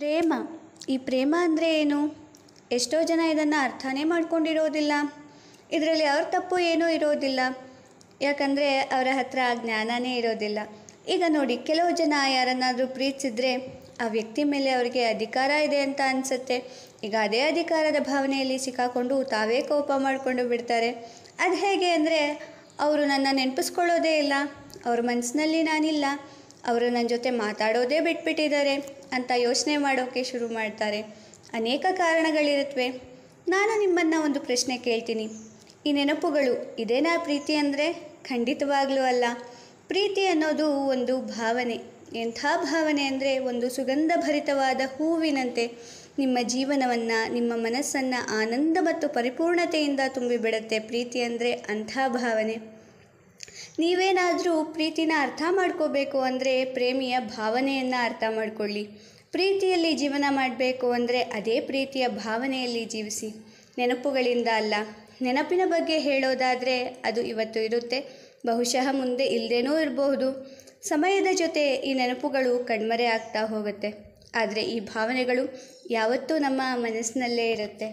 ಪ್ರೇಮ ಈ ಪ್ರೇಮ ಅಂದರೆ ಏನು ಎಷ್ಟೋ ಜನ ಇದನ್ನು ಅರ್ಥನೇ ಮಾಡ್ಕೊಂಡಿರೋದಿಲ್ಲ ಇದರಲ್ಲಿ ಅವ್ರ ತಪ್ಪು ಏನೂ ಇರೋದಿಲ್ಲ ಯಾಕಂದರೆ ಅವರ ಹತ್ರ ಆ ಜ್ಞಾನನೇ ಇರೋದಿಲ್ಲ ಈಗ ನೋಡಿ ಕೆಲವು ಜನ ಯಾರನ್ನಾದರೂ ಪ್ರೀತಿಸಿದರೆ ಆ ವ್ಯಕ್ತಿ ಮೇಲೆ ಅವರಿಗೆ ಅಧಿಕಾರ ಇದೆ ಅಂತ ಅನಿಸುತ್ತೆ ಈಗ ಅದೇ ಅಧಿಕಾರದ ಭಾವನೆಯಲ್ಲಿ ಸಿಕ್ಕಾಕೊಂಡು ತಾವೇ ಕೋಪ ಮಾಡಿಕೊಂಡು ಬಿಡ್ತಾರೆ ಅದು ಹೇಗೆ ಅಂದರೆ ಅವರು ನನ್ನ ನೆನಪಿಸ್ಕೊಳ್ಳೋದೇ ಇಲ್ಲ ಅವ್ರ ಮನಸ್ಸಿನಲ್ಲಿ ನಾನಿಲ್ಲ ಅವರು ನನ್ನ ಜೊತೆ ಮಾತಾಡೋದೇ ಬಿಟ್ಬಿಟ್ಟಿದ್ದಾರೆ ಅಂತ ಯೋಚನೆ ಮಾಡೋಕ್ಕೆ ಶುರು ಮಾಡ್ತಾರೆ ಅನೇಕ ಕಾರಣಗಳಿರುತ್ತವೆ ನಾನು ನಿಮ್ಮನ್ನು ಒಂದು ಪ್ರಶ್ನೆ ಕೇಳ್ತೀನಿ ಈ ನೆನಪುಗಳು ಇದೇನಾ ಪ್ರೀತಿ ಅಂದರೆ ಖಂಡಿತವಾಗ್ಲೂ ಅಲ್ಲ ಪ್ರೀತಿ ಅನ್ನೋದು ಒಂದು ಭಾವನೆ ಎಂಥ ಭಾವನೆ ಅಂದರೆ ಒಂದು ಸುಗಂಧಭರಿತವಾದ ಹೂವಿನಂತೆ ನಿಮ್ಮ ಜೀವನವನ್ನು ನಿಮ್ಮ ಮನಸ್ಸನ್ನು ಆನಂದ ಮತ್ತು ಪರಿಪೂರ್ಣತೆಯಿಂದ ತುಂಬಿಬಿಡುತ್ತೆ ಪ್ರೀತಿ ಅಂದರೆ ಅಂಥ ಭಾವನೆ ನೀವೇನಾದರೂ ಪ್ರೀತಿನ ಅರ್ಥ ಮಾಡ್ಕೋಬೇಕು ಅಂದರೆ ಪ್ರೇಮಿಯ ಭಾವನೆಯನ್ನು ಅರ್ಥ ಮಾಡಿಕೊಳ್ಳಿ ಪ್ರೀತಿಯಲ್ಲಿ ಜೀವನ ಮಾಡಬೇಕು ಅಂದರೆ ಅದೇ ಪ್ರೀತಿಯ ಭಾವನೆಯಲ್ಲಿ ಜೀವಿಸಿ ನೆನಪುಗಳಿಂದ ಅಲ್ಲ ನೆನಪಿನ ಬಗ್ಗೆ ಹೇಳೋದಾದರೆ ಅದು ಇವತ್ತು ಇರುತ್ತೆ ಬಹುಶಃ ಮುಂದೆ ಇಲ್ಲದೇನೂ ಇರಬಹುದು ಸಮಯದ ಜೊತೆ ಈ ನೆನಪುಗಳು ಕಣ್ಮರೆ ಆಗ್ತಾ ಹೋಗುತ್ತೆ ಆದರೆ ಈ ಭಾವನೆಗಳು ಯಾವತ್ತೂ ನಮ್ಮ ಮನಸ್ಸಿನಲ್ಲೇ ಇರುತ್ತೆ